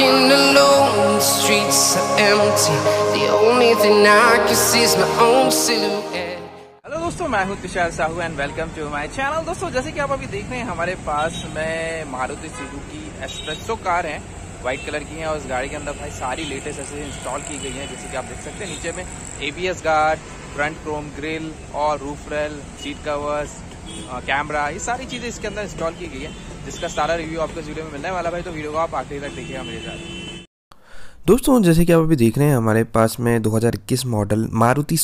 Walking alone, the streets are empty. The only thing I can see is my own silhouette. दोस्तों मैं हूं Tushar Sahu and welcome to my channel दोस्तों जैसे कि आप अभी देख रहे हैं हमारे पास में मारुति की एस्प्रेसो कार है व्हाइट कलर की है और उस गाड़ी के अंदर भाई सारी लेटेस्ट ऐसे इंस्टॉल की गई है जैसे कि आप देख सकते हैं नीचे में ABS guard front chrome grille और roof rail seat covers camera ये सारी चीज़ें इसके अंदर इंस्टॉल की गई है जिसका सारा रिव्यू आपको इस वीडियो में मिलने वाला भाई तो वीडियो को आप आखिरी तक देखिएगा मेरे साथ दोस्तों जैसे कि आप अभी देख रहे हैं हमारे पास में 2021 मॉडल मारुति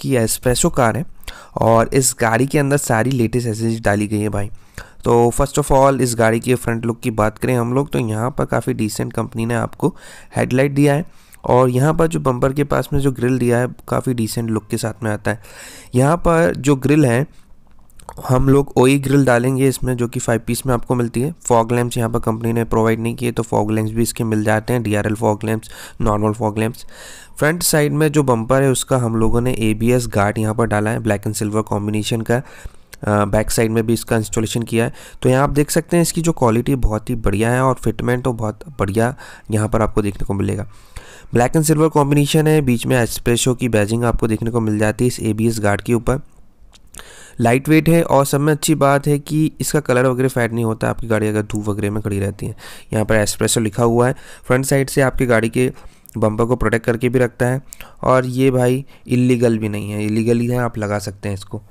की एस्प्रेसो कार है और इस गाड़ी के अंदर सारी लेटेस्ट एसेसरीज डाली गई है भाई तो फर्स्ट ऑफ ऑल इस गाड़ी की फ्रंट लुक की बात करें हम लोग तो यहाँ पर काफ़ी डिसेंट कंपनी ने आपको हेडलाइट दिया है और यहाँ पर जो बम्पर के पास में जो ग्रिल दिया है काफ़ी डिसेंट लुक के साथ में आता है यहाँ पर जो ग्रिल है हम लोग ओई ग्रिल डालेंगे इसमें जो कि फाइव पीस में आपको मिलती है फॉग लैम्प्स यहाँ पर कंपनी ने प्रोवाइड नहीं किए तो फॉग लैम्प्स भी इसके मिल जाते हैं D R L fog lamps normal fog lamps front side में जो बम्पर है उसका हम लोगों ने ए बी एस गार्ड यहाँ पर डाला है ब्लैक एंड सिल्वर कॉम्बिनेशन का बैक साइड में भी इसका इंस्टॉलेशन किया है तो यहाँ आप देख सकते हैं इसकी जो क्वालिटी बहुत ही बढ़िया है और फिटमेंट तो बहुत बढ़िया यहाँ पर आपको देखने को मिलेगा ब्लैक एंड सिल्वर कॉम्बिनेशन है बीच में एस्प्रेशो की बैजिंग आपको देखने को मिल जाती है इस ए बी एस गार्ड के ऊपर लाइट वेट है और सब में अच्छी बात है कि इसका कलर वगैरह फैट नहीं होता आपकी गाड़ी अगर धूप वगैरह में खड़ी रहती है यहाँ पर एक्सप्रेसो लिखा हुआ है फ्रंट साइड से आपकी गाड़ी के बम्पर को प्रोटेक्ट करके भी रखता है और ये भाई इलीगल भी नहीं है इलीगल ही है आप लगा सकते हैं इसको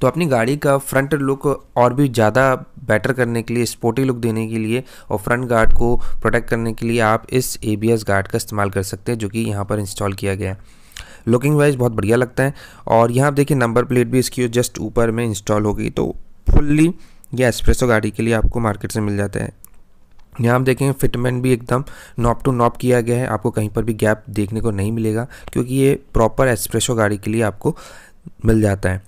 तो अपनी गाड़ी का फ्रंट लुक और भी ज़्यादा बेटर करने के लिए स्पोर्टी लुक देने के लिए और फ्रंट गार्ड को प्रोटेक्ट करने के लिए आप इस ए गार्ड का इस्तेमाल कर सकते हैं जो कि यहाँ पर इंस्टॉल किया गया है लुकिंग वाइज बहुत बढ़िया लगता है और यहाँ आप देखिए नंबर प्लेट भी इसकी जस्ट ऊपर में इंस्टॉल हो गई तो फुल्ली ये एक्सप्रेसो गाड़ी के लिए आपको मार्केट से मिल जाता है यहाँ आप देखेंगे फिटमेंट भी एकदम नॉप टू नॉप किया गया है आपको कहीं पर भी गैप देखने को नहीं मिलेगा क्योंकि ये प्रॉपर एस्प्रेसो गाड़ी के लिए आपको मिल जाता है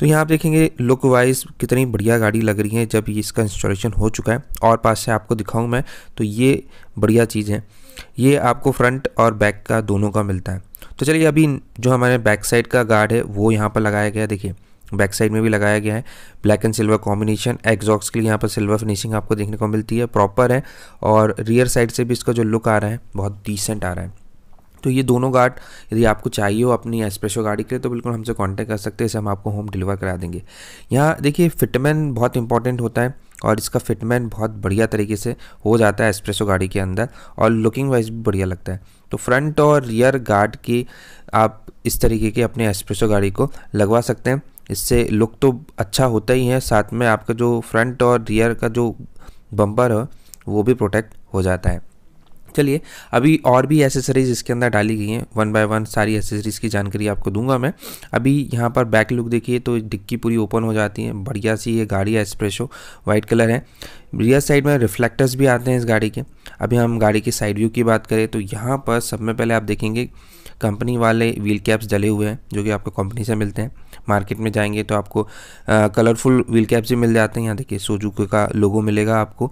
तो यहाँ आप देखेंगे लुक वाइज कितनी बढ़िया गाड़ी लग रही है जब इसका इंस्टॉलेशन हो चुका है और पास से आपको दिखाऊँ मैं तो ये बढ़िया चीज़ है ये आपको फ्रंट और बैक का दोनों का मिलता है तो चलिए अभी जो हमारे बैक साइड का गार्ड है वो यहाँ पर लगाया गया देखिए बैक साइड में भी लगाया गया है black and silver combination exhaust के लिए यहाँ पर सिल्वर फिनिशिंग आपको देखने को मिलती है प्रॉपर है और रियर साइड से भी इसका जो लुक आ रहा है बहुत डिसेंट आ रहा है तो ये दोनों गार्ड यदि आपको चाहिए हो अपनी एस्प्रेसो गाड़ी के लिए तो बिल्कुल हमसे कांटेक्ट कर सकते हैं इसे हम आपको होम डिलीवर करा देंगे यहाँ देखिए फिटमैन बहुत इंपॉर्टेंट होता है और इसका फिटमैन बहुत बढ़िया तरीके से हो जाता है एस्प्रेसो गाड़ी के अंदर और लुकिंग वाइज भी बढ़िया लगता है तो फ्रंट और रियर गार्ड की आप इस तरीके के अपने एस्प्रेसो गाड़ी को लगवा सकते हैं इससे लुक तो अच्छा होता ही है साथ में आपका जो फ्रंट और रियर का जो बम्पर है वो भी प्रोटेक्ट हो जाता है चलिए अभी और भी एसेसरीज इसके अंदर डाली गई हैं वन बाय वन सारी एसेसरीज की जानकारी आपको दूंगा मैं अभी यहाँ पर बैक लुक देखिए तो डिक्की पूरी ओपन हो जाती है बढ़िया सी ये गाड़ी है एक्सप्रेसो वाइट कलर है रियर साइड में रिफ्लेक्टर्स भी आते हैं इस गाड़ी के अभी हम गाड़ी के साइड व्यू की बात करें तो यहाँ पर सब में पहले आप देखेंगे कंपनी वाले व्हील कैप्स डले हुए हैं जो कि आपको कंपनी से मिलते हैं मार्केट में जाएंगे तो आपको कलरफुल व्हील कैप्स भी मिल जाते हैं यहाँ देखिए सोजू का लोगो मिलेगा आपको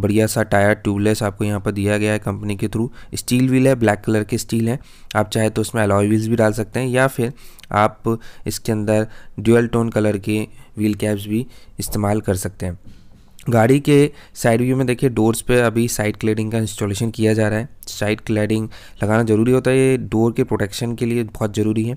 बढ़िया सा टायर ट्यूबलेस आपको यहाँ पर दिया गया है कंपनी के थ्रू स्टील व्हील है ब्लैक कलर के स्टील है आप चाहे तो उसमें अलॉय व्हील्स भी डाल सकते हैं या फिर आप इसके अंदर ड्यूअल टोन कलर के व्हील कैप्स भी इस्तेमाल कर सकते हैं गाड़ी के साइड व्यू में देखिए डोर्स पे अभी साइड क्लेडिंग का इंस्टॉलेशन किया जा रहा है साइड क्लेडिंग लगाना ज़रूरी होता है ये डोर के प्रोटेक्शन के लिए बहुत ज़रूरी है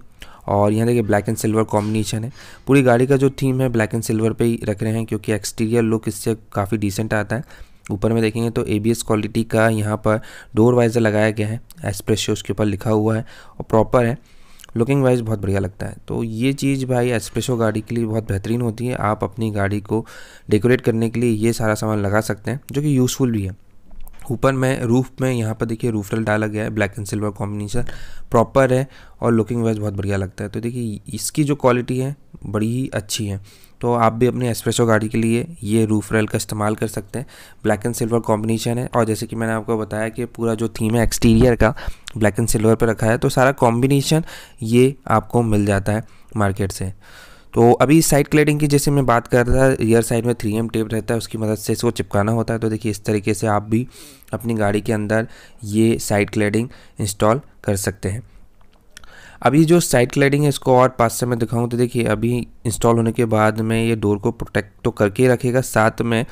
और यहाँ देखिए ब्लैक एंड सिल्वर कॉम्बिनेशन है पूरी गाड़ी का जो थीम है ब्लैक एंड सिल्वर पे ही रख रहे हैं क्योंकि एक्सटीरियर लुक इससे काफ़ी डिसेंट आता है ऊपर में देखेंगे तो ए क्वालिटी का यहाँ पर डोर वाइजर लगाया गया है एसप्रेशो उसके ऊपर लिखा हुआ है और प्रॉपर है लुकिंग वाइज बहुत बढ़िया लगता है तो ये चीज़ भाई एसप्रेशो गाड़ी के लिए बहुत बेहतरीन होती है आप अपनी गाड़ी को डेकोरेट करने के लिए ये सारा सामान लगा सकते हैं जो कि यूज़फुल भी है ऊपर में रूफ में यहाँ पर देखिए रूफ रेल डाला गया है black and silver combination proper है और लुकिंग वाइज बहुत बढ़िया लगता है तो देखिए इसकी जो क्वालिटी है बड़ी ही अच्छी है तो आप भी अपनी एस्प्रेसो गाड़ी के लिए ये रूफ रेल का इस्तेमाल कर सकते हैं ब्लैक एंड सिल्वर कॉम्बिनेशन है और जैसे कि मैंने आपको बताया कि पूरा जो थीम है एक्सटीरियर का ब्लैक एंड सिल्वर पर रखा है तो सारा कॉम्बिनेशन ये आपको मिल जाता है मार्केट से तो अभी साइड क्लेडिंग की जैसे मैं बात कर रहा था रियर साइड में थ्री एम टेप रहता है उसकी मदद से इसको चिपकाना होता है तो देखिए इस तरीके से आप भी अपनी गाड़ी के अंदर ये साइड क्लेडिंग इंस्टॉल कर सकते हैं अभी जो साइड क्लाइडिंग है इसको और पास से मैं दिखाऊँ तो देखिए अभी इंस्टॉल होने के बाद में ये डोर को प्रोटेक्ट तो करके ही रखेगा साथ में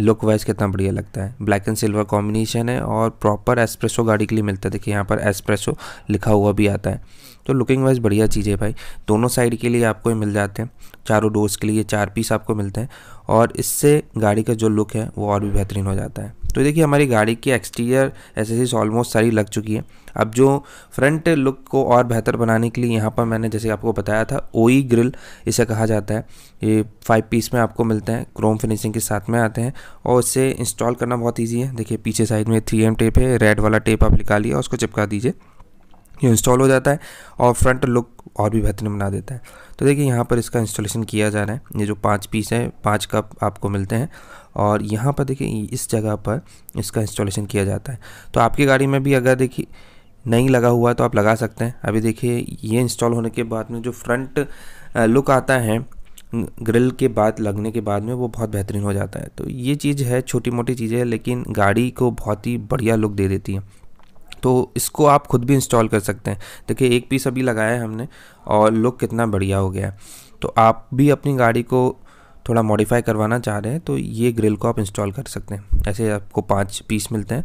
लुक वाइज कितना बढ़िया लगता है ब्लैक एंड सिल्वर कॉम्बिनेशन है और प्रॉपर एस्प्रेसो गाड़ी के लिए मिलता है देखिए यहाँ पर एस्प्रेसो लिखा हुआ भी आता है तो लुकिंग वाइज बढ़िया चीज़ है भाई दोनों साइड के लिए आपको ये मिल जाते हैं चारों डोर्स के लिए चार पीस आपको मिलते हैं और इससे गाड़ी का जो लुक है वो और भी बेहतरीन हो जाता है तो देखिए हमारी गाड़ी की एक्सटीरियर एसेसिस ऑलमोस्ट सारी लग चुकी है अब जो फ्रंट लुक को और बेहतर बनाने के लिए यहाँ पर मैंने जैसे आपको बताया था ओई ग्रिल e इसे कहा जाता है ये फाइव पीस में आपको मिलते हैं क्रोम फिनिशिंग के साथ में आते हैं और इसे इंस्टॉल करना बहुत ईजी है देखिए पीछे साइड में थ्री एम टेप है रेड वाला टेप आप निकालिए उसको चिपका दीजिए ये इंस्टॉल हो जाता है और फ्रंट लुक और भी बेहतरीन बना देता है तो देखिए यहाँ पर इसका इंस्टॉलेशन किया जा रहा है ये जो पाँच पीस है पाँच कप आपको मिलते हैं और यहाँ पर देखिए इस जगह पर इसका इंस्टॉलेशन किया जाता है तो आपकी गाड़ी में भी अगर देखिए नहीं लगा हुआ तो आप लगा सकते हैं अभी देखिए ये इंस्टॉल होने के बाद में जो फ्रंट लुक आता है ग्रिल के बाद लगने के बाद में वो बहुत बेहतरीन हो जाता है तो ये चीज़ है छोटी मोटी चीज़ें लेकिन गाड़ी को बहुत ही बढ़िया लुक दे देती है तो इसको आप खुद भी इंस्टॉल कर सकते हैं देखिए एक पीस अभी लगाया है हमने और लुक कितना बढ़िया हो गया है तो आप भी अपनी गाड़ी को थोड़ा मॉडिफाई करवाना चाह रहे हैं तो ये ग्रिल को आप इंस्टॉल कर सकते हैं ऐसे आपको पाँच पीस मिलते हैं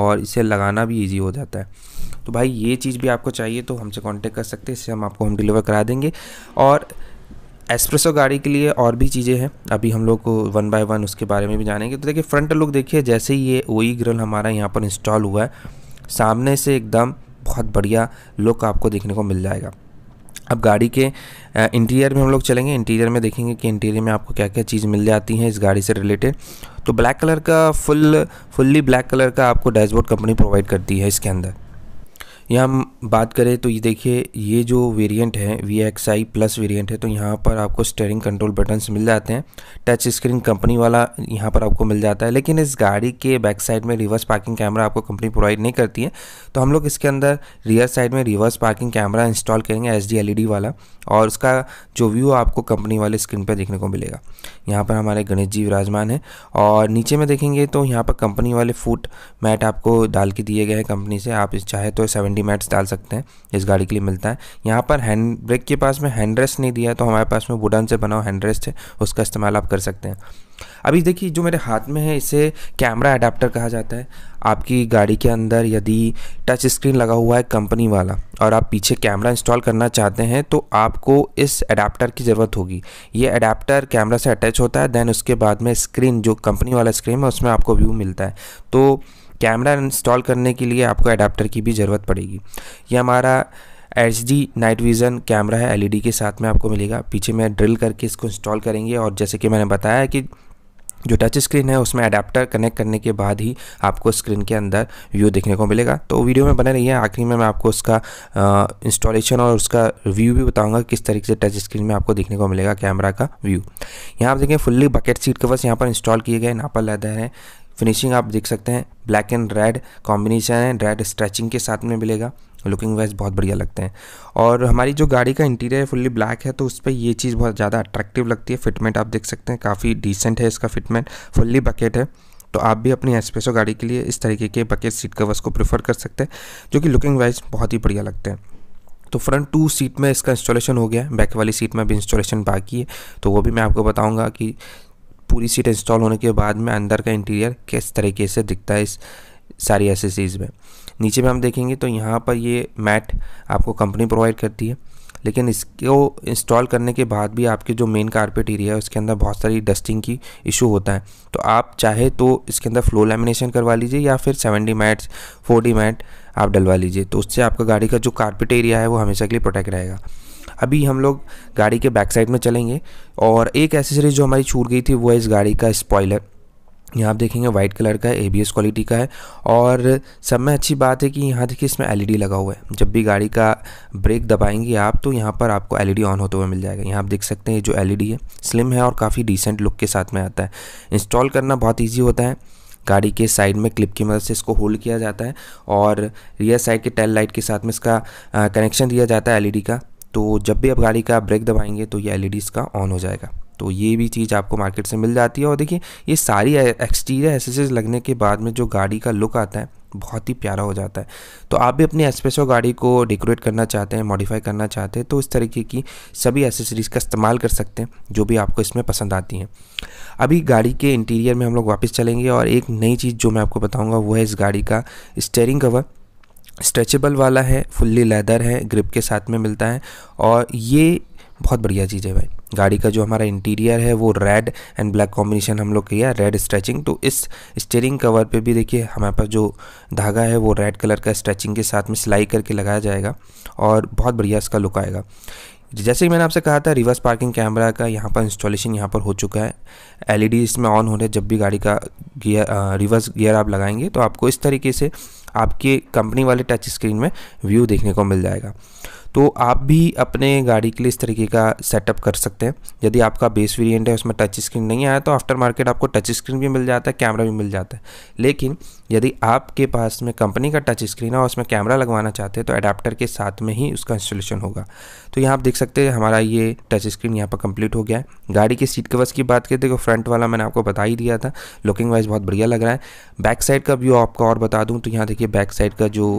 और इसे लगाना भी ईजी हो जाता है तो भाई ये चीज़ भी आपको चाहिए तो हमसे कॉन्टेक्ट कर सकते हैं इससे हम आपको होम डिलीवर करा देंगे और एस्प्रेसो गाड़ी के लिए और भी चीज़ें हैं अभी हम लोग वन बाय वन उसके बारे में भी जानेंगे तो देखिए फ्रंट लुक देखिए जैसे ही ये वही ग्रिल हमारा यहाँ पर इंस्टॉल हुआ है सामने से एकदम बहुत बढ़िया लुक आपको देखने को मिल जाएगा अब गाड़ी के इंटीरियर में हम लोग चलेंगे इंटीरियर में देखेंगे कि इंटीरियर में आपको क्या क्या चीज़ मिल जाती है इस गाड़ी से रिलेटेड तो ब्लैक कलर का फुल फुल्ली ब्लैक कलर का आपको डैशबोर्ड कंपनी प्रोवाइड करती है इसके अंदर यहाँ हम बात करें तो ये देखिए ये जो वेरिएंट है V X I plus variant है तो यहाँ पर आपको स्टेयरिंग कंट्रोल बटन्स मिल जाते हैं टच स्क्रीन कंपनी वाला यहाँ पर आपको मिल जाता है लेकिन इस गाड़ी के बैक साइड में रिवर्स पार्किंग कैमरा आपको कंपनी प्रोवाइड नहीं करती है तो हम लोग इसके अंदर रियर साइड में रिवर्स पार्किंग कैमरा इंस्टॉल करेंगे एच डी e वाला और उसका जो व्यू आपको कंपनी वाले स्क्रीन पर देखने को मिलेगा यहाँ पर हमारे गणेश जी विराजमान है और नीचे में देखेंगे तो यहाँ पर कंपनी वाले फूट मैट आपको डाल के दिए गए हैं कंपनी से आप चाहे तो सेवन एंटी मैट्स डाल सकते हैं इस गाड़ी के लिए मिलता है यहाँ पर हैंड ब्रेक के पास में हैंड रेस्ट नहीं दिया तो हमारे पास में वुडन से बना हुआ हैंड रेस्ट है उसका इस्तेमाल आप कर सकते हैं अभी देखिए जो मेरे हाथ में है इसे कैमरा अडाप्टर कहा जाता है आपकी गाड़ी के अंदर यदि टच स्क्रीन लगा हुआ है कंपनी वाला और आप पीछे कैमरा इंस्टॉल करना चाहते हैं तो आपको इस अडाप्टर की ज़रूरत होगी ये अडाप्टर कैमरा से अटैच होता है देन उसके बाद में स्क्रीन जो कंपनी वाला स्क्रीन है उसमें आपको व्यू मिलता है तो कैमरा इंस्टॉल करने के लिए आपको अडाप्टर की भी ज़रूरत पड़ेगी ये हमारा H D night vision camera है एलईडी e के साथ में आपको मिलेगा पीछे में ड्रिल करके इसको इंस्टॉल करेंगे और जैसे कि मैंने बताया कि जो टच स्क्रीन है उसमें अडाप्टर कनेक्ट करने के बाद ही आपको स्क्रीन के अंदर व्यू देखने को मिलेगा तो वीडियो में बने रहिए आखिरी में मैं आपको उसका इंस्टॉलेशन और उसका व्यू भी बताऊंगा किस तरीके से टच स्क्रीन में आपको देखने को मिलेगा कैमरा का व्यू यहाँ आप देखें फुल्ली बकेट सीट कवर्स यहाँ पर इंस्टॉल किए गए नापा लेदर है फिनिशिंग आप देख सकते हैं ब्लैक एंड रेड कॉम्बिनेशन है रेड स्ट्रेचिंग के साथ में मिलेगा लुकिंग वाइज बहुत बढ़िया लगते हैं और हमारी जो गाड़ी का इंटीरियर फुल्ली ब्लैक है तो उस पर ये चीज़ बहुत ज़्यादा अट्रैक्टिव लगती है फिटमेंट आप देख सकते हैं काफ़ी डिसेंट है इसका फिटमेंट फुल्ली बकेट है तो आप भी अपनी एस्पेसो गाड़ी के लिए इस तरीके के बकेट सीट कवर्स को प्रेफर कर सकते हैं जो कि लुकिंग वाइज बहुत ही बढ़िया लगते हैं तो फ्रंट टू सीट में इसका इंस्टॉलेशन हो गया है बैक वाली सीट में भी इंस्टॉलेशन बाकी है तो वो भी मैं आपको बताऊंगा कि पूरी सीट इंस्टॉल होने के बाद में अंदर का इंटीरियर किस तरीके से दिखता है इस सारी एसेसरीज़ में नीचे में हम देखेंगे तो यहाँ पर ये मैट आपको कंपनी प्रोवाइड करती है लेकिन इसको इंस्टॉल करने के बाद भी आपके जो मेन कारपेट एरिया है उसके अंदर बहुत सारी डस्टिंग की इशू होता है तो आप चाहे तो इसके अंदर फ्लो लेमिनेशन करवा लीजिए या फिर seven D mats four mat आप डलवा लीजिए तो उससे आपका गाड़ी का जो कारपेट एरिया है वो हमेशा के लिए प्रोटेक्ट रहेगा अभी हम लोग गाड़ी के बैक साइड में चलेंगे और एक एसेसरी जो हमारी छूट गई थी वो है इस गाड़ी का स्पॉयलर यहाँ आप देखेंगे वाइट कलर का है ए क्वालिटी का है और सब में अच्छी बात है कि यहाँ देखिए इसमें एलईडी e लगा हुआ है जब भी गाड़ी का ब्रेक दबाएंगे आप तो यहाँ पर आपको एलईडी ऑन e होते हुए मिल जाएगा यहाँ आप देख सकते हैं जो एलईडी e है स्लिम है और काफ़ी डिसेंट लुक के साथ में आता है इंस्टॉल करना बहुत ईजी होता है गाड़ी के साइड में क्लिप की मदद से इसको होल्ड किया जाता है और रियर साइड के टेल लाइट के साथ में इसका कनेक्शन दिया जाता है एल का तो जब भी आप गाड़ी का ब्रेक दबाएंगे तो ये एल e का ऑन हो जाएगा तो ये भी चीज़ आपको मार्केट से मिल जाती है और देखिए ये सारी एक्सटीरियर एसेसरीज लगने के बाद में जो गाड़ी का लुक आता है बहुत ही प्यारा हो जाता है तो आप भी अपनी एस्पेसो गाड़ी को डेकोरेट करना चाहते हैं मॉडिफाई करना चाहते हैं तो इस तरीके की सभी एसेसरीज़ का इस्तेमाल कर सकते हैं जो भी आपको इसमें पसंद आती हैं अभी गाड़ी के इंटीरियर में हम लोग वापस चलेंगे और एक नई चीज़ जो मैं आपको बताऊँगा वो है इस गाड़ी का स्टेयरिंग कवर स्ट्रेचेबल वाला है फुल्ली लेदर है ग्रिप के साथ में मिलता है और ये बहुत बढ़िया चीज़ है भाई गाड़ी का जो हमारा इंटीरियर है वो रेड एंड ब्लैक कॉम्बिनेशन हम लोग किया रेड स्ट्रेचिंग तो इस स्टेयरिंग कवर पे भी देखिए हमारे पास जो धागा है वो रेड कलर का स्ट्रेचिंग के साथ में सिलाई करके लगाया जाएगा और बहुत बढ़िया इसका लुक आएगा जैसे कि मैंने आपसे कहा था रिवर्स पार्किंग कैमरा का यहाँ पर इंस्टॉलेशन यहाँ पर हो चुका है एलईडी इसमें ऑन हो रहा है जब भी गाड़ी का गियर रिवर्स गियर आप लगाएंगे तो आपको इस तरीके से आपके कंपनी वाले टच स्क्रीन में व्यू देखने को मिल जाएगा तो आप भी अपने गाड़ी के लिए इस तरीके का सेटअप कर सकते हैं यदि आपका बेस वेरिएंट है उसमें टच स्क्रीन नहीं आया तो आफ्टर मार्केट आपको टच स्क्रीन भी मिल जाता है कैमरा भी मिल जाता है लेकिन यदि आपके पास में कंपनी का टच स्क्रीन है और उसमें कैमरा लगवाना चाहते हैं तो अडाप्टर के साथ में ही उसका इंस्टॉलेशन होगा तो यहाँ आप देख सकते हैं हमारा ये टच स्क्रीन यहाँ पर कंप्लीट हो गया है गाड़ी के सीट कवर्स की बात करें तो फ्रंट वाला मैंने आपको बता ही दिया था लुकिंग वाइज बहुत बढ़िया लग रहा है बैक साइड का व्यू आपको और बता दूँ तो यहाँ देखिए बैक साइड का जो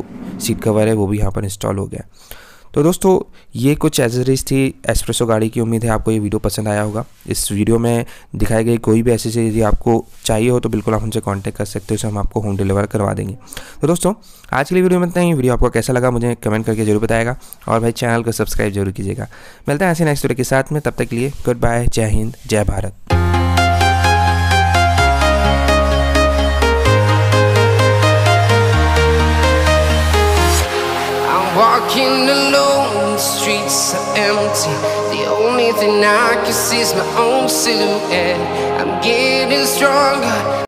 सीट कवर है वो भी यहाँ पर इंस्टॉल हो गया है तो दोस्तों ये कुछ एसेसरीज थी एस्प्रेसो गाड़ी की उम्मीद है आपको ये वीडियो पसंद आया होगा इस वीडियो में दिखाई गई कोई भी ऐसी चीज़ यदि आपको चाहिए हो तो बिल्कुल आप हमसे कॉन्टैक्ट कर सकते हो हम आपको होम डिलीवर करवा देंगे तो दोस्तों आज के लिए वीडियो में बताएंगे वीडियो आपको कैसा लगा मुझे कमेंट करके जरूर बताएगा और भाई चैनल को सब्सक्राइब जरूर कीजिएगा मिलते हैं ऐसे नेक्स्ट वीडियो के साथ में तब तक के लिए गुड बाय जय हिंद जय Bharat Walking alone, the streets are empty. The only thing I can see is my own silhouette. I'm getting stronger.